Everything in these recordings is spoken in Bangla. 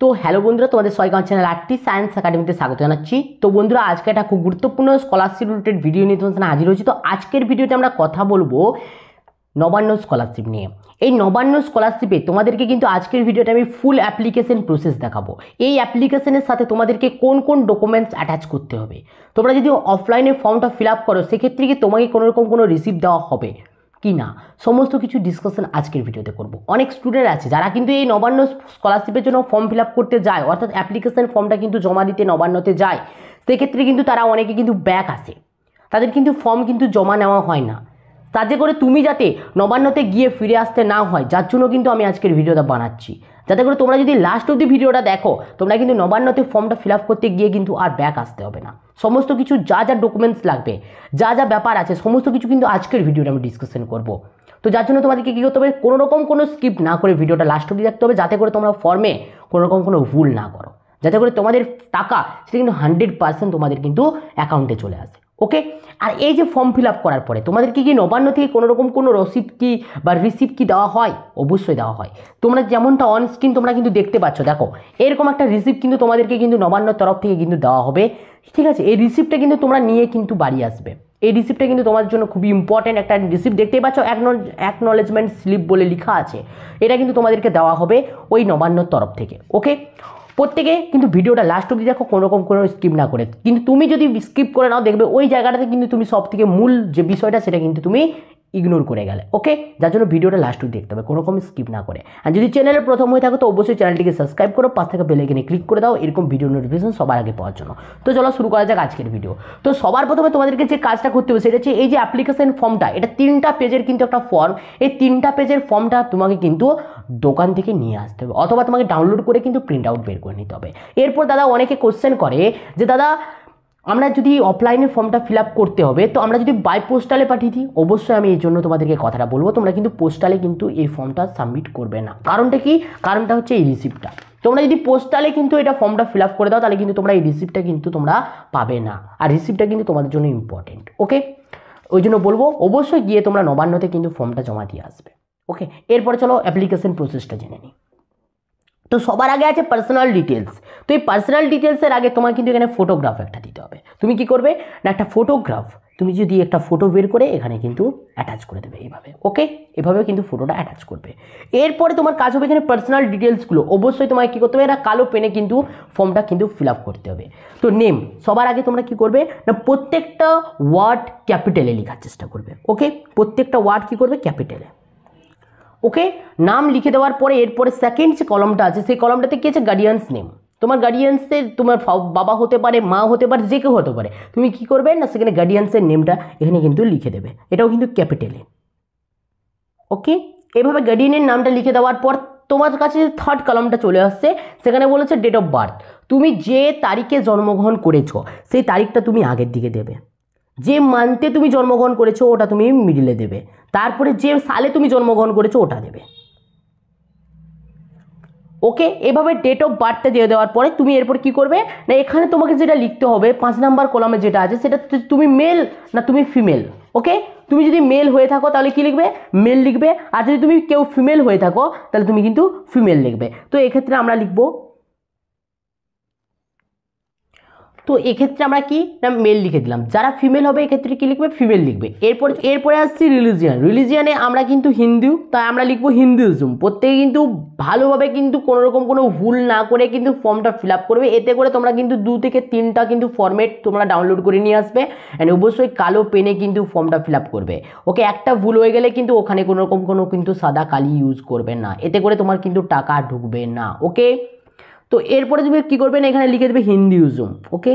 তো হ্যালো বন্ধুরা তোমাদের সয়গাঁও চ্যানেল আটটি সায়েন্স একাডেমিতে স্বাগত জানাচ্ছি তো বন্ধুরা আজকে একটা খুব গুরুত্বপূর্ণ স্কলারশিপ রিলেটেড ভিডিও নিয়ে তোমার হাজির হয়েছি তো আজকের ভিডিওতে আমরা কথা বলবো নবান্ন স্কলারশিপ নিয়ে এই নবান্ন স্কলারশিপে তোমাদেরকে কিন্তু আজকের ভিডিওটা আমি ফুল অ্যাপ্লিকেশন প্রসেস দেখাবো এই অ্যাপ্লিকেশনের সাথে তোমাদেরকে কোন কোন ডকুমেন্টস অ্যাটাচ করতে হবে তোমরা যদি অফলাইনে ফর্মটা ফিল আপ করো সেক্ষেত্রে কি তোমাকে কোনোরকম কোনো রিসিপ্ট দেওয়া হবে কি না সমস্ত কিছু ডিসকাশন আজকের ভিডিওতে করব অনেক স্টুডেন্ট আছে যারা কিন্তু এই নবান্ন স্কলারশিপের জন্য ফর্ম ফিল করতে যায় অর্থাৎ অ্যাপ্লিকেশান ফর্মটা কিন্তু জমা দিতে নবান্নতে যায় সেক্ষেত্রে কিন্তু তারা অনেকে কিন্তু ব্যাক আসে তাদের কিন্তু ফর্ম কিন্তু জমা নেওয়া হয় না তাতে করে তুমি যাতে নবান্নতে গিয়ে ফিরে আসতে না হয় যার জন্য কিন্তু আমি আজকের ভিডিওটা বানাচ্ছি যাতে করে তোমরা যদি লাস্ট অব্দি ভিডিওটা দেখো তোমরা কিন্তু নবান্নতে ফর্মটা ফিল আপ করতে গিয়ে কিন্তু আর ব্যাক আসতে হবে না সমস্ত কিছু যা যা ডকুমেন্টস লাগবে যা যা ব্যাপার আছে সমস্ত কিছু কিন্তু আজকের ভিডিওটা আমি ডিসকাশন করবো তো যার জন্য তোমাদেরকে কী করতে হবে কোনো রকম কোনো স্কিপ না করে ভিডিওটা লাস্ট অব্দি দেখতে হবে যাতে করে তোমরা ফর্মে কোনো রকম কোনো ভুল না করো যাতে করে তোমাদের টাকা সেটা কিন্তু হান্ড্রেড পার্সেন্ট তোমাদের কিন্তু অ্যাকাউন্টে চলে আসে ওকে আর এই যে ফর্ম ফিল আপ করার পরে তোমাদের কি কি নবান্ন থেকে কোনো রকম কোনো রসিদ কি বা রিসিপ্ট কি দেওয়া হয় অবশ্যই দেওয়া হয় তোমরা যেমনটা অন স্ক্রিন তোমরা কিন্তু দেখতে পাচ্ছ দেখো এরকম একটা রিসিপ্ট কিন্তু তোমাদেরকে কিন্তু নবান্নর তরফ থেকে কিন্তু দেওয়া হবে ঠিক আছে এই রিসিপ্টটা কিন্তু তোমরা নিয়ে কিন্তু বাড়ি আসবে এই রিসিপ্টটা কিন্তু তোমার জন্য খুবই ইম্পর্ট্যান্ট একটা রিসিপ্ট দেখতেই পাচ্ছ অ্যাকনলেজমেন্ট স্লিপ বলে লেখা আছে এটা কিন্তু তোমাদেরকে দেওয়া হবে ওই নবান্নর তরফ থেকে ওকে প্রত্যেকে কিন্তু ভিডিওটা লাস্ট অব্দি দেখো কোনো রকম কোনো স্কিপ না করে কিন্তু তুমি যদি স্কিপ করে নাও দেখবে ওই জায়গাটাতে কিন্তু তুমি সব থেকে মূল যে বিষয়টা সেটা কিন্তু তুমি ইগনোর করে গেলে ওকে যার জন্য ভিডিওটা লাস্ট অব্দি দেখতে হবে কোনো রকম স্কিপ না করে আর যদি চ্যানেলে প্রথম হয়ে থাকো তো অবশ্যই চ্যানেলটিকে সাবস্ক্রাইব করো পাশ থেকে আইকনে ক্লিক করে দাও এরকম ভিডিও নোটিফিকেশন সবার আগে পাওয়ার জন্য তো চলো শুরু করা যাক আজকের ভিডিও তো সবার প্রথমে তোমাদেরকে যে কাজটা করতে হবে সেটা হচ্ছে এই যে অ্যাপ্লিকেশন ফর্মটা এটা তিনটা পেজের কিন্তু একটা ফর্ম এই তিনটা পেজের ফর্মটা তোমাকে কিন্তু দোকান থেকে নিয়ে আসতে হবে অথবা তোমাকে ডাউনলোড করে কিন্তু প্রিন্ট আউট বের করে নিতে হবে এরপর দাদা অনেকে কোশ্চেন করে যে দাদা আমরা যদি অফলাইনে ফর্মটা ফিল আপ করতে হবে তো আমরা যদি বাই পোস্টালে পাঠিয়ে দিই অবশ্যই আমি এই জন্য তোমাদেরকে কথাটা বলবো তোমরা কিন্তু পোস্টালে কিন্তু এই ফর্মটা সাবমিট করবে না কারণটা কি কারণটা হচ্ছে এই রিসিপ্টটা তোমরা যদি পোস্টালে কিন্তু এটা ফর্মটা ফিল আপ করে দাও তাহলে কিন্তু তোমরা এই রিসিপ্টটা কিন্তু তোমরা পাবে না আর রিসিপ্টটা কিন্তু তোমাদের জন্য ইম্পর্টেন্ট ওকে ওই জন্য বলবো অবশ্যই গিয়ে তোমরা নবান্নতে কিন্তু ফর্মটা জমা দিয়ে আসবে ওকে এরপরে চলো অ্যাপ্লিকেশন প্রসেসটা জেনে নিই তো সবার আগে আছে পার্সোনাল ডিটেলস তো এই পার্সোনাল ডিটেলসের আগে তোমার কিন্তু এখানে ফটোগ্রাফ একটা দিতে হবে তুমি কি করবে না একটা ফটোগ্রাফ তুমি যদি একটা ফটো বের করে এখানে কিন্তু অ্যাটাচ করে দেবে এইভাবে ওকে এভাবে কিন্তু ফটোটা অ্যাটাচ করবে এরপরে তোমার কাজ হবে এখানে পার্সোনাল ডিটেলসগুলো অবশ্যই তোমায় কী করতে হবে এটা কালো পেনে কিন্তু ফর্মটা কিন্তু ফিল আপ করতে হবে তো নেম সবার আগে তোমরা কি করবে না প্রত্যেকটা ওয়ার্ড ক্যাপিটালে লেখার চেষ্টা করবে ওকে প্রত্যেকটা ওয়ার্ড কি করবে ক্যাপিটালে ওকে নাম লিখে দেওয়ার পরে এরপরে সেকেন্ড যে কলমটা আছে সেই কলমটাতে কী আছে গার্ডিয়ান্স নেম তোমার গার্ডিয়ান্সের তোমার বাবা হতে পারে মা হতে পারে যে কেউ হতে পারে তুমি কি করবে না সেখানে গার্ডিয়ান্সের নেমটা এখানে কিন্তু লিখে দেবে এটাও কিন্তু ক্যাপিটালে ওকে এভাবে গার্ডিয়ানের নামটা লিখে দেওয়ার পর তোমার কাছে যে থার্ড কলমটা চলে আসছে সেখানে বলেছে ডেট অফ বার্থ তুমি যে তারিখে জন্মগ্রহণ করেছ সেই তারিখটা তুমি আগের দিকে দেবে যে মান্থে তুমি জন্মগ্রহণ করেছো ওটা তুমি মিডিলে দেবে তারপরে যে সালে তুমি জন্মগ্রহণ করেছো ওটা দেবে ওকে এভাবে ডেট অফ বার্থটা দিয়ে দেওয়ার পরে তুমি এরপর কি করবে না এখানে তোমাকে যেটা লিখতে হবে পাঁচ নাম্বার কলামে যেটা আছে সেটা তুমি মেল না তুমি ফিমেল ওকে তুমি যদি মেল হয়ে থাকো তাহলে কি লিখবে মেল লিখবে আর যদি তুমি কেউ ফিমেল হয়ে থাকো তাহলে তুমি কিন্তু ফিমেল লিখবে তো এক্ষেত্রে আমরা লিখবো তো এক্ষেত্রে আমরা কি না মেল লিখে দিলাম যারা ফিমেল হবে এক্ষেত্রে কি লিখবে ফিমেল লিখবে এরপর এরপরে আসছি রিলিজিয়ান রিলিজিয়ানে আমরা কিন্তু হিন্দু তাই আমরা লিখবো হিন্দুইজম প্রত্যেকে কিন্তু ভালোভাবে কিন্তু কোনো রকম কোনো ভুল না করে কিন্তু ফর্মটা ফিল আপ করবে এতে করে তোমরা কিন্তু দু থেকে তিনটা কিন্তু ফর্মেট তোমরা ডাউনলোড করে নিয়ে আসবে অ্যান্ড অবশ্যই কালো পেনে কিন্তু ফর্মটা ফিল আপ করবে ওকে একটা ভুল হয়ে গেলে কিন্তু ওখানে কোনো রকম কোনো কিন্তু সাদা কালি ইউজ করবে না এতে করে তোমার কিন্তু টাকা ঢুকবে না ওকে তো এরপরে তুমি কী করবেন এখানে লিখে দেবে হিন্দুইজম ওকে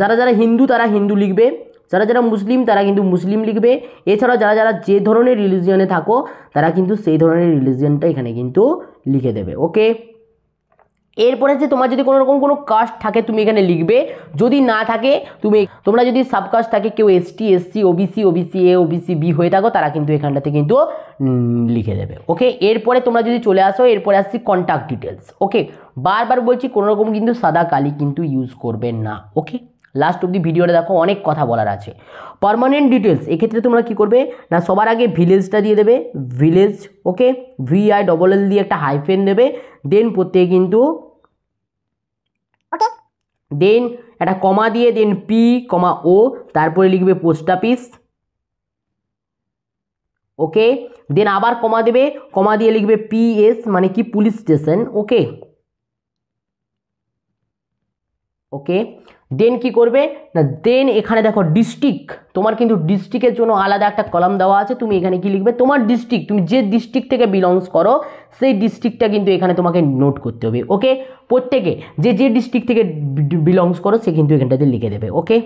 যারা যারা হিন্দু তারা হিন্দু লিখবে যারা যারা মুসলিম তারা কিন্তু মুসলিম লিখবে এছাড়াও যারা যারা যে ধরনের রিলিজিয়নে থাকো তারা কিন্তু সেই ধরনের রিলিজিয়নটা এখানে কিন্তু লিখে দেবে ওকে এরপরে হচ্ছে তোমার যদি কোনো রকম কোনো কাস্ট থাকে তুমি এখানে লিখবে যদি না থাকে তুমি তোমরা যদি সাবকাস্ট থাকে কেউ ST SC OBC OBC A OBC B হয়ে থাকো তারা কিন্তু এখানটাতে কিন্তু লিখে দেবে ওকে এরপরে তোমরা যদি চলে আসো এরপরে আসছি কন্ট্যাক্ট ডিটেলস ওকে বারবার বলছি কোনো রকম কিন্তু সাদা কালি কিন্তু ইউজ করবে না ওকে লাস্ট অব্দি ভিডিওটা দেখো অনেক কথা বলার আছে পারমানেন্ট ডিটেলস এক্ষেত্রে তোমরা কি করবে না সবার আগে ভিলেজটা দিয়ে দেবে village okay V I double L দিয়ে একটা হাইফেন দেবে দেন প্রত্যেকে কিন্তু দেন একটা কমা দিয়ে দেন পি কমা ও তারপরে লিখবে পোস্ট অফিস ওকে দেন আবার কমা দেবে কমা দিয়ে লিখবে পিএস মানে কি পুলিশ স্টেশন ওকে ওকে দেন কি করবে না দেন এখানে দেখো ডিস্ট্রিক্ট তোমার কিন্তু ডিস্ট্রিক্টের জন্য আলাদা একটা কলাম দেওয়া আছে তুমি এখানে কি লিখবে তোমার ডিস্ট্রিক্ট তুমি যে ডিস্ট্রিক্ট থেকে বিলংস করো সেই ডিস্ট্রিক্টটা কিন্তু এখানে তোমাকে নোট করতে হবে ওকে প্রত্যেকে যে যে ডিস্ট্রিক্ট থেকে বিলংস করো সে কিন্তু এখানটাতে লিখে দেবে ওকে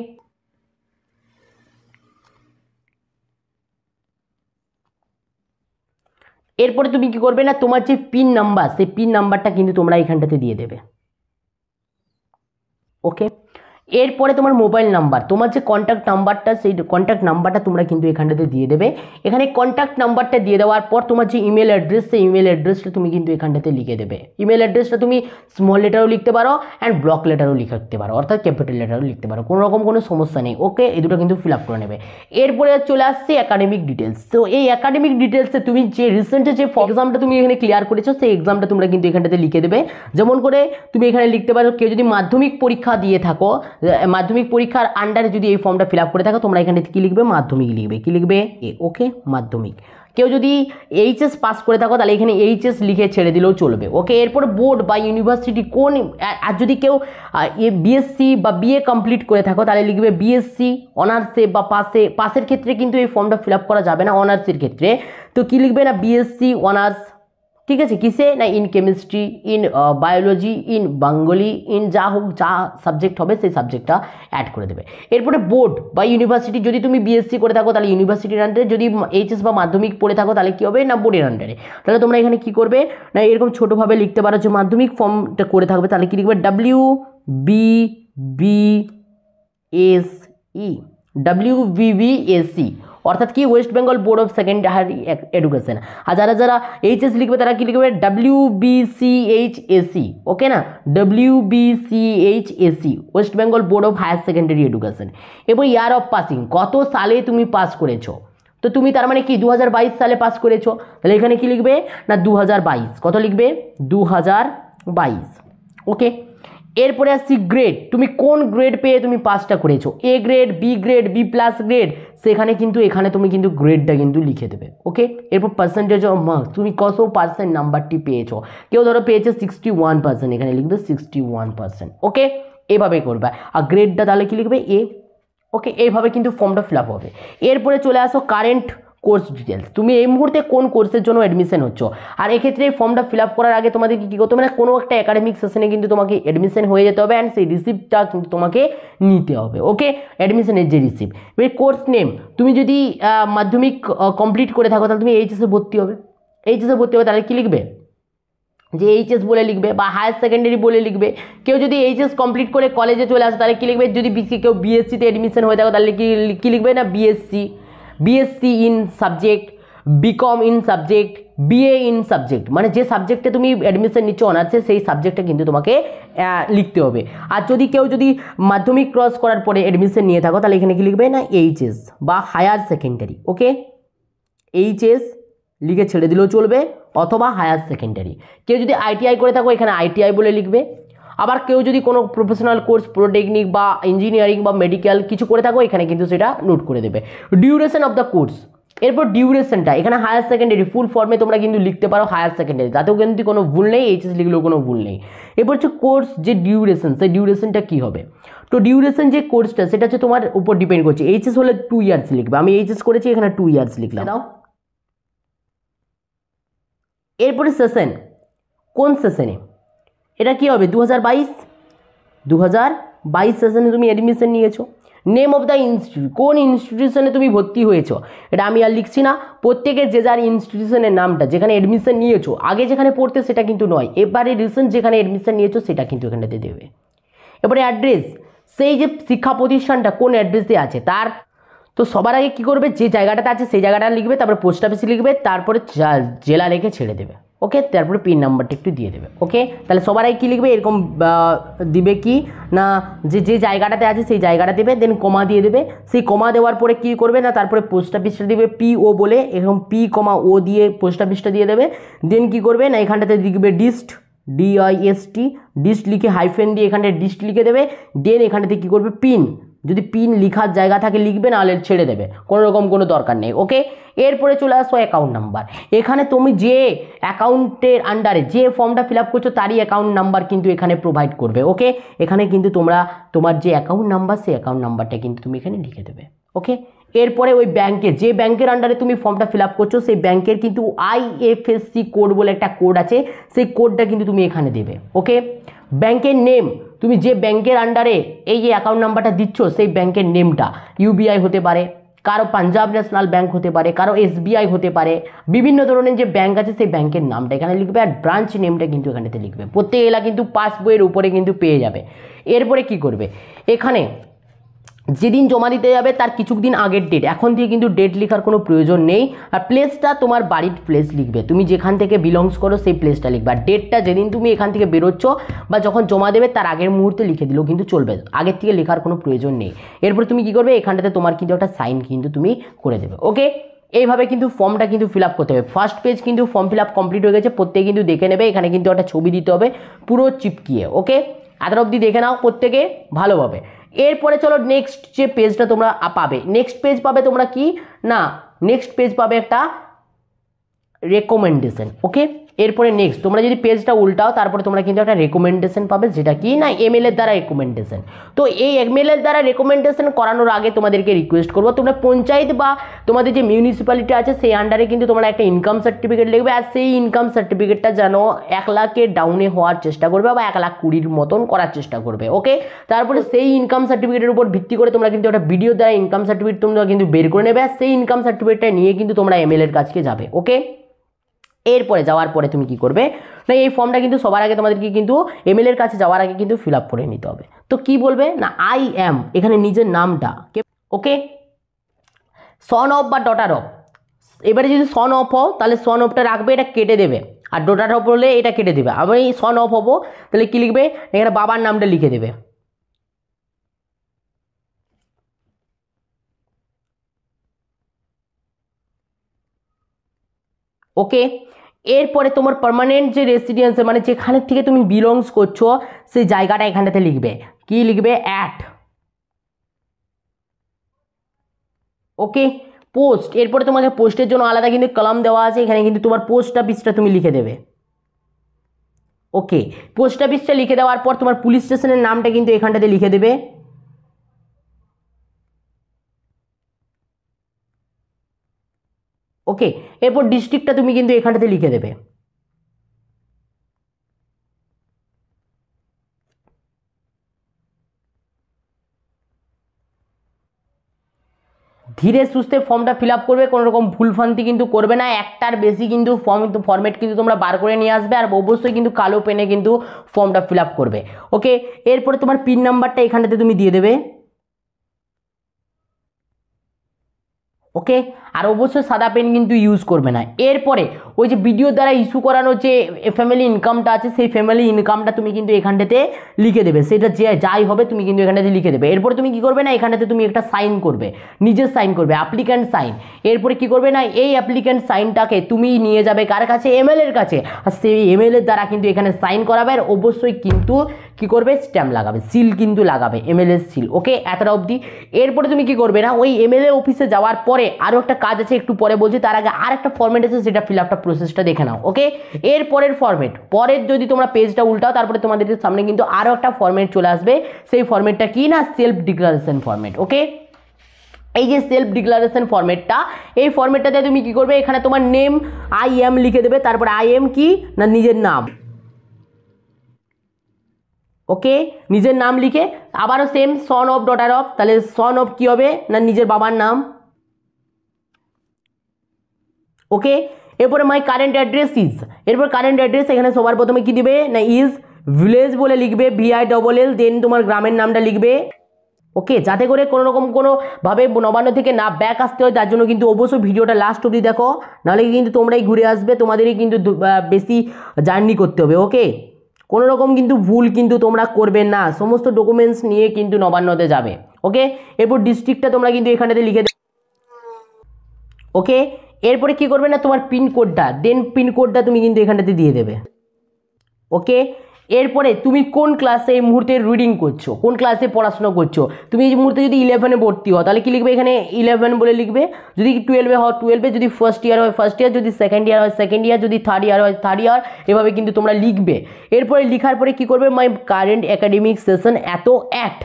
এরপরে তুমি কি করবে না তোমার যে পিন নাম্বার সেই পিন নাম্বারটা কিন্তু তোমরা এখানটাতে দিয়ে দেবে okay এরপরে তোমার মোবাইল নাম্বার তোমার যে কন্ট্যাক্ট নাম্বারটা সেই কন্ট্যাক্ট নাম্বারটা তোমরা কিন্তু এখানটাতে দিয়ে দেবে এখানে কন্ট্যাক্ট নাম্বারটা দিয়ে দেওয়ার পর তোমার যে ইমেল অ্যাড্রেস সেই ইমেল অ্যাড্রেসটা তুমি কিন্তু এখানটাতে লিখে দেবে ইমেল অ্যাড্রেসটা তুমি স্মল লেটারও লিখতে পারো অ্যান্ড ব্লক লেটারও লিখতে পারো অর্থাৎ ক্যাপিটাল লেটারও লিখতে পারো কোনো রকম কোনো সমস্যা নেই ওকে এই দুটো কিন্তু ফিল আপ করে নেবে এরপরে চলে আসছে একাডেমিক ডিটেলস তো এই একাডেমিক ডিটেলসে তুমি যে রিসেন্টে যে এক্সামটা তুমি এখানে ক্লিয়ার করেছো সেই এক্সামটা তোমরা কিন্তু এখানটাতে লিখে দেবে যেমন করে তুমি এখানে লিখতে পারো কেউ যদি মাধ্যমিক পরীক্ষা দিয়ে থাকো মাধ্যমিক পরীক্ষার আন্ডারে যদি এই ফর্মটা ফিল আপ করে থাকো তোমরা এখানে কী লিখবে মাধ্যমিক লিখবে কী লিখবে এ ওকে মাধ্যমিক কেউ যদি এইচএস পাস করে থাকো তাহলে এখানে এইচএস লিখে ছেড়ে দিলেও চলবে ওকে এরপর বোর্ড বা ইউনিভার্সিটি কোন আর যদি কেউ এ বিএসসি বা বিএ কমপ্লিট করে থাকো তাহলে লিখবে বিএসসি অনার্সে বা পাসে পাসের ক্ষেত্রে কিন্তু এই ফর্মটা ফিল আপ করা যাবে না অনার্সের ক্ষেত্রে তো কী লিখবে না বিএসসি অনার্স ঠিক আছে কিসে না in chemistry in biology in Bengali in যা হোক যা সাবজেক্ট হবে সেই সাবজেক্টটা অ্যাড করে দেবে এরপরে বোর্ড বা ইউনিভার্সিটি যদি তুমি বিএসসি করে থাকো তাহলে ইউনিভার্সিটির আন্ডারে যদি এইচএস বা মাধ্যমিক পড়ে থাকো তাহলে কী হবে না বোর্ডের আন্ডারে তাহলে তোমরা এখানে কী করবে না এরকম ছোটোভাবে লিখতে পারো যে মাধ্যমিক ফর্মটা করে থাকবে তাহলে কী লিখবে W B B S E W B B S C অর্থাৎ কি West Bengal Board of Secondary Education আর যারা যারা এইচএস লিখবে তারা কী লিখবে ডাব্লিউ বিসিএইচএসি এসি ওকে না W BCHSE West Bengal Board of Higher Secondary Education এবং ইয়ার অফ পাসিং কত সালে তুমি পাস করেছো তো তুমি তার মানে কি দু সালে পাস করেছো তাহলে এখানে কি লিখবে না দু কত লিখবে দু ওকে এরপরে আসছি গ্রেড তুমি কোন গ্রেড পেয়ে তুমি পাসটা করেছো A grade B grade B plus grade সেখানে কিন্তু এখানে তুমি কিন্তু গ্রেডটা কিন্তু লিখে দেবে ওকে এরপর পার্সেন্টেজ অফ মার্কস তুমি কত পার্সেন্ট নাম্বারটি পেয়েছো কেউ ধরো পেয়েছে সিক্সটি ওয়ান পার্সেন্ট এখানে লিখবে সিক্সটি ওয়ান পার্সেন্ট ওকে এভাবে করবে আর গ্রেডটা তাহলে কী লিখবে এ ওকে এইভাবে কিন্তু ফর্মটা ফিল আপ হবে এরপরে চলে আসো কারেন্ট কোর্স ডিটেলস তুমি এই মুহূর্তে কোন কোর্সের জন্য অ্যাডমিশন হচ্ছ আর এক্ষেত্রে এই ফর্মটা ফিল আপ করার আগে তোমাদের কী করতে হবে মানে কোনো একটা একাডেমিক সেশনে কিন্তু তোমাকে অ্যাডমিশন হয়ে যেতে হবে অ্যান্ড সেই রিসিপ্টটা কিন্তু তোমাকে নিতে হবে ওকে অ্যাডমিশনের যে রিসিপ্ট এই কোর্স নেম তুমি যদি মাধ্যমিক কমপ্লিট করে থাকো তাহলে তুমি এইচএসে ভর্তি হবে এইচএসে ভর্তি হবে তাহলে কী লিখবে যে এইচএস বলে লিখবে বা হায়ার সেকেন্ডারি বলে লিখবে কেউ যদি এইচএস কমপ্লিট করে কলেজে চলে আসে তাহলে কী লিখবে যদি কেউ বিএসসিতে অ্যাডমিশন হয়ে থাকে তাহলে কী লিখবে না BSc BSc in subject BCom in subject BA in subject মানে যে সাবজেক্টে তুমি অ্যাডমিশন নিচ্ছ অনার্সে সেই সাবজেক্টটা কিন্তু তোমাকে লিখতে হবে আর যদি কেউ যদি মাধ্যমিক ক্রস করার পরে অ্যাডমিশন নিয়ে থাকো তাহলে এখানে কি লিখবে না এইচএস বা হায়ার সেকেন্ডারি ওকে এইচএস লিখে ছেড়ে দিলেও চলবে অথবা হায়ার সেকেন্ডারি কেউ যদি আইটিআই করে থাকো এখানে আইটিআই বলে লিখবে আবার কেউ যদি কোনো প্রফেশনাল কোর্স পলিটেকনিক বা ইঞ্জিনিয়ারিং বা মেডিকেল কিছু করে থাকো এখানে কিন্তু সেটা নোট করে দেবে ডিউরেশন অফ দ্য কোর্স এরপর ডিউরেশনটা এখানে হায়ার সেকেন্ডারি ফুল ফর্মে তোমরা কিন্তু লিখতে পারো হায়ার সেকেন্ডারি তাতেও কিন্তু কোনো ভুল নেই এইচএস লিখলেও কোনো ভুল নেই এরপর হচ্ছে কোর্স যে ডিউরেশন সেই ডিউরেশনটা কী হবে তো ডিউরেশন যে কোর্সটা সেটা হচ্ছে তোমার উপর ডিপেন্ড করছে এইচএস হলে টু ইয়ার্স লিখবে আমি এইচএস করেছি এখানে টু ইয়ার্স লিখলাম দাও এরপরে সেশন কোন সেশনে এটা কী হবে দু হাজার বাইশ দু হাজার বাইশ সেশনে তুমি অ্যাডমিশন নিয়েছো নেম অফ দ্য ইনস্টিটিউট কোন ইনস্টিটিউশনে তুমি ভর্তি হয়েছো এটা আমি আর লিখছি না প্রত্যেকের যে যার ইনস্টিটিউশনের নামটা যেখানে অ্যাডমিশন নিয়েছো আগে যেখানে পড়তে সেটা কিন্তু নয় এবারে রিসেন্ট যেখানে অ্যাডমিশন নিয়েছো সেটা কিন্তু এখানটাতে দেবে এবারে অ্যাড্রেস সেই যে শিক্ষা প্রতিষ্ঠানটা কোন অ্যাড্রেসে আছে তার তো সবার আগে কী করবে যে জায়গাটাতে আছে সেই জায়গাটা লিখবে তারপরে পোস্ট অফিসে লিখবে তারপরে জেলা রেখে ছেড়ে দেবে ওকে তারপরে পিন নাম্বারটা একটু দিয়ে দেবে ওকে তাহলে সবার আগে কী লিখবে এরকম দিবে কি না যে যে জায়গাটাতে আছে সেই জায়গাটা দেবে দেন কমা দিয়ে দেবে সেই কমা দেওয়ার পরে কী করবে না তারপরে পোস্ট অফিসটা দিবে পি ও বলে এরকম পি কমা ও দিয়ে পোস্ট অফিসটা দিয়ে দেবে দেন কী করবে না এখানটাতে লিখবে ডিস্ট ডিআইএসটি ডিস্ট লিখে হাইফেন দিয়ে এখানে ডিস্ট লিখে দেবে দেন এখানটাতে কী করবে পিন যদি পিন লিখার জায়গা থাকে লিখবে নাহলে ছেড়ে দেবে কোনো রকম কোনো দরকার নেই ওকে এরপরে চলে আসো অ্যাকাউন্ট নাম্বার এখানে তুমি যে অ্যাকাউন্টের আন্ডারে যে ফর্মটা ফিল আপ করছো তারই অ্যাকাউন্ট নাম্বার কিন্তু এখানে প্রোভাইড করবে ওকে এখানে কিন্তু তোমরা তোমার যে অ্যাকাউন্ট নাম্বার সেই অ্যাকাউন্ট নাম্বারটা কিন্তু তুমি এখানে লিখে দেবে ওকে এরপরে ওই ব্যাংকে যে ব্যাংকের আন্ডারে তুমি ফর্মটা ফিল আপ করছো সেই ব্যাংকের কিন্তু আইএফএসসি কোড বলে একটা কোড আছে সেই কোডটা কিন্তু তুমি এখানে দেবে ওকে ব্যাংকের নেম তুমি যে ব্যাংকের আন্ডারে এই যে অ্যাকাউন্ট নাম্বারটা দিচ্ছ সেই ব্যাংকের নেমটা ইউবিআই হতে পারে কারো পাঞ্জাব ন্যাশনাল ব্যাংক হতে পারে কারো এসবিআই হতে পারে বিভিন্ন ধরনের যে ব্যাংক আছে সেই ব্যাংকের নামটা এখানে লিখবে আর ব্রাঞ্চ নেমটা কিন্তু এখানেতে লিখবে প্রত্যেক এলা কিন্তু পাসবইয়ের উপরে কিন্তু পেয়ে যাবে এরপরে কি করবে এখানে যেদিন জমা দিতে যাবে তার কিছু দিন আগের ডেট এখন থেকে কিন্তু ডেট লেখার কোনো প্রয়োজন নেই আর প্লেসটা তোমার বাড়ির প্লেস লিখবে তুমি যেখান থেকে বিলংস করো সেই প্লেসটা লিখবে আর ডেটটা যেদিন তুমি এখান থেকে বেরোচ্ছ বা যখন জমা দেবে তার আগের মুহূর্তে লিখে দিলেও কিন্তু চলবে আগের থেকে লেখার কোনো প্রয়োজন নেই এরপর তুমি কি করবে এখানটাতে তোমার কিন্তু একটা সাইন কিন্তু তুমি করে দেবে ওকে এইভাবে কিন্তু ফর্মটা কিন্তু ফিল করতে হবে ফার্স্ট পেজ কিন্তু ফর্ম ফিল কমপ্লিট হয়ে গেছে প্রত্যেকে কিন্তু দেখে নেবে এখানে কিন্তু একটা ছবি দিতে হবে পুরো চিপকিয়ে ওকে আদার অবধি দেখে নাও প্রত্যেকে ভালোভাবে এরপরে চলো নেক্সট যে পেজটা তোমরা পাবে নেক্সট পেজ পাবে তোমরা কি না নেক্সট পেজ পাবে একটা রেকমেন্ডেশন ওকে এরপরে নেক্সট তোমরা যদি পেজটা উল্টাও তারপরে তোমরা কিন্তু একটা রেকমেন্ডেশন পাবে যেটা কি না এমএলএর দ্বারা রেকমেন্ডেশন তো এই এমএলএর দ্বারা রেকমেন্ডেশন করানোর আগে তোমাদেরকে রিকোয়েস্ট করবো তোমরা পঞ্চায়েত বা তোমাদের যে মিউনিসিপ্যালিটি আছে সেই আন্ডারে কিন্তু তোমরা একটা ইনকাম সার্টিফিকেট লিখবে আর সেই ইনকাম সার্টিফিকেটটা যেন এক লাখের ডাউনে হওয়ার চেষ্টা করবে বা এক লাখ কুড়ির মতন করার চেষ্টা করবে ওকে তারপরে সেই ইনকাম সার্টিফিকেটের উপর ভিত্তি করে তোমরা কিন্তু একটা ভিডিও দ্বারা ইনকাম সার্টিফিকেট তোমরা কিন্তু বের করে নেবে আর সেই ইনকাম সার্টিফিকেটটা নিয়ে কিন্তু তোমরা এমএলএর কাছকে যাবে ওকে এরপরে যাওয়ার পরে তুমি কি করবে না এই ফর্মটা কিন্তু সবার আগে তোমাদেরকে কিন্তু এমএলএ এর কাছে যাওয়ার আগে কিন্তু ফিল আপ করে নিতে হবে তো কি বলবে না আই এম এখানে নিজের নামটা ওকে সন অফ বা ডটার অফ এবারে যদি সন অফ হও তাহলে সন অফটা রাখবে এটা কেটে দেবে আর ডটার অফ হলে এটা কেটে দেবে আমি সন অফ হবো তাহলে কী লিখবে এখানে বাবার নামটা লিখে দেবে ওকে এরপরে তোমার পার্মানেন্ট যে রেসিডেন্স মানে যেখানে থেকে তুমি বিলংস করছো সেই জায়গাটা এখানটাতে লিখবে কি লিখবে অ্যাট ওকে পোস্ট এরপরে তোমাকে পোস্টের জন্য আলাদা কিন্তু কলাম দেওয়া আছে এখানে কিন্তু তোমার পোস্ট অফিসটা তুমি লিখে দেবে ওকে পোস্ট অফিসটা লিখে দেওয়ার পর তোমার পুলিশ স্টেশনের নামটা কিন্তু এখানটাতে লিখে দেবে ওকে এরপর ডিস্ট্রিক্টটা তুমি কিন্তু এখানটাতে লিখে দেবে ধীরে সুস্থে ফর্মটা ফিল আপ করবে কোনো রকম ভুল ফান্তি কিন্তু করবে না একটার বেশি কিন্তু ফর্ম ফর্মেট কিন্তু তোমরা বার করে নিয়ে আসবে আর অবশ্যই কিন্তু কালো পেনে কিন্তু ফর্মটা ফিল আপ করবে ওকে এরপরে তোমার পিন নাম্বারটা এখানটাতে তুমি দিয়ে দেবে ওকে আর অবশ্যই সাদা পেন কিন্তু ইউজ করবে না এরপরে ওই যে ভিডিও দ্বারা ইস্যু করানোর যে ফ্যামিলি ইনকামটা আছে সেই ফ্যামিলি ইনকামটা তুমি কিন্তু এখানটাতে লিখে দেবে সেটা যে যাই হবে তুমি কিন্তু এখানটাতে লিখে দেবে এরপর তুমি কি করবে না এখানটাতে তুমি একটা সাইন করবে নিজের সাইন করবে অ্যাপ্লিক্যান্ট সাইন এরপরে কি করবে না এই অ্যাপ্লিক্যান্ট সাইনটাকে তুমি নিয়ে যাবে কার কাছে এমএলএর কাছে আর সেই এমএলএর দ্বারা কিন্তু এখানে সাইন করাবে আর অবশ্যই কিন্তু কি করবে স্ট্যাম্প লাগাবে সিল কিন্তু লাগাবে এমএলএ সিল ওকে এতটা অবধি এরপরে তুমি কি করবে না ওই এমএলএ অফিসে যাওয়ার পরে আরও একটা কাজ আছে একটু পরে বলছি তার আগে আর একটা ফর্মেট আছে সেটা ফিল আপটা প্রসেসটা দেখে নাও ওকে এর পরের ফর্মেট পরের যদি তোমরা পেজটা উল্টাও তারপরে তোমাদের সামনে কিন্তু আরও একটা ফর্মেট চলে আসবে সেই ফর্মেটটা কি না সেলফ ডিক্লারেশন ফর্মেট ওকে এই যে সেলফ ডিক্লারেশন ফর্মেটটা এই ফর্মেটটাতে তুমি কি করবে এখানে তোমার নেম আই এম লিখে দেবে তারপর আই এম কি না নিজের নাম ওকে নিজের নাম লিখে আবারও same son of daughter of তাহলে সন অফ কী হবে না নিজের বাবার নাম ওকে এরপরে মাই কারেন্ট অ্যাড্রেস ইজ এরপর কারেন্ট অ্যাড্রেস এখানে সবার প্রথমে কি দিবে না ইজ ভিলেজ বলে লিখবে ভিআই ডবল এল দেন তোমার গ্রামের নামটা লিখবে ওকে যাতে করে কোনো রকম কোনোভাবে নবান্ন থেকে না ব্যাক আসতে হয় তার জন্য কিন্তু অবশ্যই ভিডিওটা লাস্ট অবধি দেখো নাহলে কিন্তু তোমরাই ঘুরে আসবে তোমাদেরই কিন্তু বেশি জার্নি করতে হবে ওকে কোনো রকম কিন্তু ভুল কিন্তু তোমরা করবে না সমস্ত ডকুমেন্টস নিয়ে কিন্তু নবান্নতে যাবে ওকে এরপর ডিস্ট্রিক্টটা তোমরা কিন্তু এখানেতে লিখে ওকে এরপরে কি করবে না তোমার পিনকোডটা দেন পিনকোডটা তুমি কিন্তু এখানটাতে দিয়ে দেবে ওকে এরপরে তুমি কোন ক্লাসে এই মুহূর্তে রিডিং করছো কোন ক্লাসে পড়াশোনা করছো তুমি এই মুহূর্তে যদি ইলেভেনে ভর্তি হও তাহলে কি লিখবে এখানে ইলেভেন বলে লিখবে যদি টুয়েলভে হও টুয়েলভে যদি ফার্স্ট ইয়ার হয় ফার্স্ট ইয়ার যদি সেকেন্ড ইয়ার হয় সেকেন্ড ইয়ার যদি থার্ড ইয়ার হয় থার্ড ইয়ার এভাবে কিন্তু তোমরা লিখবে এরপরে লিখার পরে কি করবে মাই কারেন্ট অ্যাকাডেমিক সেশন এত অ্যাট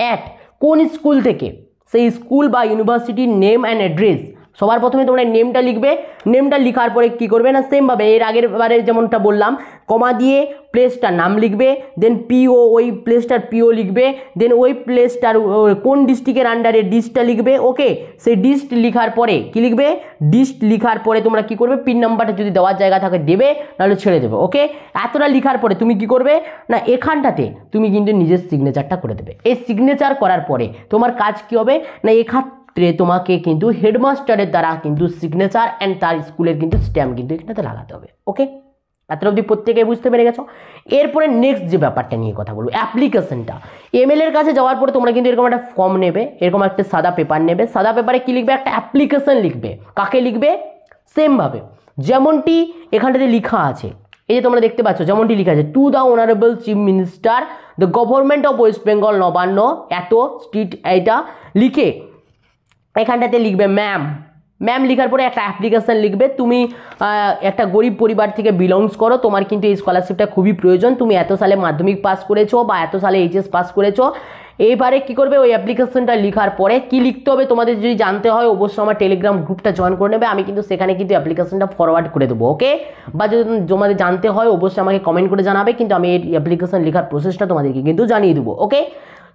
অ্যাট কোন স্কুল থেকে সেই স্কুল বা ইউনিভার্সিটির নেম অ্যান্ড অ্যাড্রেস সবার প্রথমে তোমরা নেমটা লিখবে নেমটা লিখার পরে কি করবে না সেমভাবে এর আগের বারে যেমনটা বললাম কমা দিয়ে প্লেসটার নাম লিখবে দেন পিও ওই প্লেসটার পিও লিখবে দেন ওই প্লেসটার কোন ডিস্ট্রিক্টের আন্ডারে ডিস্টটা লিখবে ওকে সেই ডিস্ট লিখার পরে কি লিখবে ডিস্ট লিখার পরে তোমরা কি করবে পিন নাম্বারটা যদি দেওয়ার জায়গা থাকে দেবে নাহলে ছেড়ে দেবে ওকে এতটা লিখার পরে তুমি কি করবে না এখানটাতে তুমি কিন্তু নিজের সিগনেচারটা করে দেবে এই সিগনেচার করার পরে তোমার কাজ কি হবে না এখান তোমাকে কিন্তু হেডমাস্টারের দ্বারা কিন্তু সিগনেচার অ্যান্ড তার স্কুলের কিন্তু স্ট্যাম্প কিন্তু এখানে লাগাতে হবে ওকে এত অবধি প্রত্যেকে বুঝতে পেরে গেছো এরপরে নেক্সট যে ব্যাপারটা নিয়ে কথা বলবো অ্যাপ্লিকেশনটা এমএল এর কাছে যাওয়ার পরে তোমরা কিন্তু এরকম একটা ফর্ম নেবে এরকম একটা সাদা পেপার নেবে সাদা পেপারে কী লিখবে একটা অ্যাপ্লিকেশন লিখবে কাকে লিখবে সেমভাবে যেমনটি এখানটাতে লিখা আছে এই যে তোমরা দেখতে পাচ্ছ যেমনটি লিখা আছে to the honourable chief minister the government of West Bengal Nabanna এত স্ট্রিট এটা লিখে এখানটাতে লিখবে ম্যাম ম্যাম লিখার পরে একটা অ্যাপ্লিকেশান লিখবে তুমি একটা গরিব পরিবার থেকে বিলংস করো তোমার কিন্তু এই স্কলারশিপটা খুবই প্রয়োজন তুমি এত সালে মাধ্যমিক পাস করেছো বা এত সালে এইচএস পাস করেছো এইবারে কি করবে ওই অ্যাপ্লিকেশনটা লেখার পরে কি লিখতে হবে তোমাদের যদি জানতে হয় অবশ্যই আমার টেলিগ্রাম গ্রুপটা জয়েন করে নেবে আমি কিন্তু সেখানে কিন্তু অ্যাপ্লিকেশনটা ফরওয়ার্ড করে দেবো ওকে বা যদি তোমাদের জানতে হয় অবশ্যই আমাকে কমেন্ট করে জানাবে কিন্তু আমি এই অ্যাপ্লিকেশন লেখার প্রসেসটা তোমাদেরকে কিন্তু জানিয়ে দেবো ওকে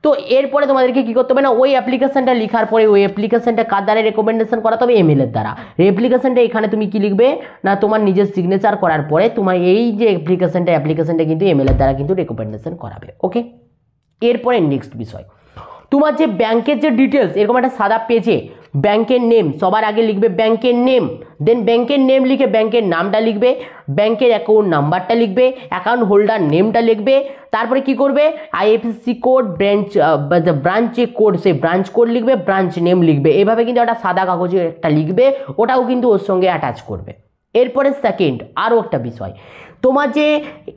তো এরপরে তোমাদেরকে কী করতে হবে না ওই অ্যাপ্লিকেশানটা লেখার পরে ওই অ্যাপ্লিকেশানটা কার দ্বারা রেকমেন্ডেশন করাতে হবে এমএলের দ্বারা অ্যাপ্লিকেশানটা এখানে তুমি কী লিখবে না তোমার নিজের সিগনেচার করার পরে তোমার এই যে অ্যাপ্লিকেশানটা অ্যাপ্লিকেশানটা কিন্তু এমএলের দ্বারা কিন্তু রেকমেন্ডেশন করাবে ওকে এরপরে নেক্সট বিষয় তোমার যে ব্যাংকের যে ডিটেলস এরকম একটা সাদা পেজে ব্যাংকের নেম সবার আগে লিখবে ব্যাংকের নেম দেন ব্যাংকের নেম লিখে ব্যাংকের নামটা লিখবে ব্যাংকের অ্যাকাউন্ট নাম্বারটা লিখবে অ্যাকাউন্ট হোল্ডার নেমটা লিখবে তারপরে কি করবে আইএফএসসি কোড ব্রাঞ্চ ব্রাঞ্চে কোড সে ব্রাঞ্চ কোড লিখবে ব্রাঞ্চ নেম লিখবে এভাবে কিন্তু একটা সাদা কাগজে একটা লিখবে ওটাও কিন্তু ওর সঙ্গে অ্যাটাচ করবে এরপরে সেকেন্ড আরও একটা বিষয় তোমার যে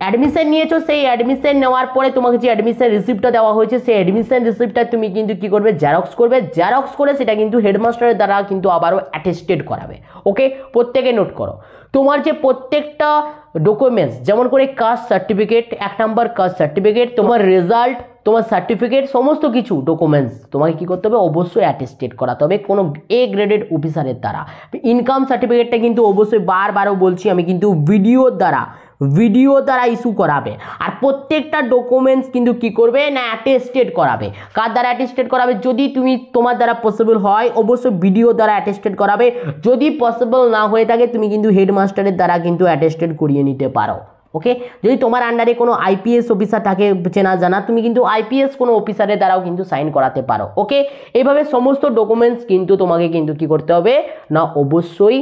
অ্যাডমিশান নিয়েছো সেই অ্যাডমিশান নেওয়ার পরে তোমাকে যে অ্যাডমিশান রিসিপ্টটা দেওয়া হয়েছে সেই অ্যাডমিশান রিসিপ্টটা তুমি কিন্তু কী করবে জেরক্স করবে জেরক্স করে সেটা কিন্তু হেডমাস্টারের দ্বারা কিন্তু আবারও অ্যাটেস্টেড করাবে ওকে প্রত্যেকে নোট করো তোমার যে প্রত্যেকটা ডকুমেন্টস যেমন করে কাস্ট সার্টিফিকেট এক নম্বর কাস্ট সার্টিফিকেট তোমার রেজাল্ট তোমার সার্টিফিকেট সমস্ত কিছু ডকুমেন্টস তোমাকে কী করতে হবে অবশ্যই অ্যাটেস্টেড করাতে হবে কোনো এ গ্রেডেড অফিসারের দ্বারা ইনকাম সার্টিফিকেটটা কিন্তু অবশ্যই বারবারও বলছি আমি কিন্তু ভিডিওর দ্বারা ভিডিও দ্বারা ইস্যু করাবে আর প্রত্যেকটা ডকুমেন্টস কিন্তু কি করবে না অ্যাটেস্টেড করাবে কার দ্বারা অ্যাটেস্টেড করাবে যদি তুমি তোমার দ্বারা পসিবল হয় অবশ্যই ভিডিও দ্বারা অ্যাটেস্টেড করাবে যদি পসিবল না হয়ে থাকে তুমি কিন্তু হেডমাস্টারের দ্বারা কিন্তু অ্যাটেস্টেড করিয়ে নিতে পারো ওকে যদি তোমার আন্ডারে কোনো আইপিএস অফিসার থাকে চেনা জানা তুমি কিন্তু আইপিএস কোনো অফিসারের দ্বারাও কিন্তু সাইন করাতে পারো ওকে এইভাবে সমস্ত ডকুমেন্টস কিন্তু তোমাকে কিন্তু কি করতে হবে না অবশ্যই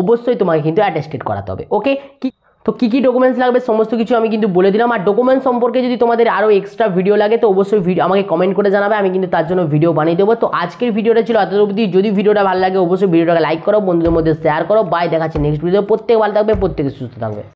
অবশ্যই তোমাকে কিন্তু অ্যাটেস্টেড করাতে হবে ওকে কি তো কী কী ডকুমেন্টস লাগবে সমস্ত কিছু আমি কিন্তু বলে দিলাম আর ডকুমেন্টস সম্পর্কে যদি তোমাদের আরও এক্সট্রা ভিডিও লাগে তো অবশ্যই ভিডিও আমাকে কমেন্ট করে জানাবে আমি কিন্তু তার জন্য ভিডিও বানিয়ে দেবো তো আজকের ভিডিওটা ছিল এত অবধি যদি ভিডিওটা ভালো লাগে অবশ্যই ভিডিওটাকে লাইক করো বন্ধুদের মধ্যে শেয়ার করো বাই দেখাচ্ছি নেক্সট ভিডিও প্রত্যেক ভালো থাকবে প্রত্যেকে সুস্থ থাকবে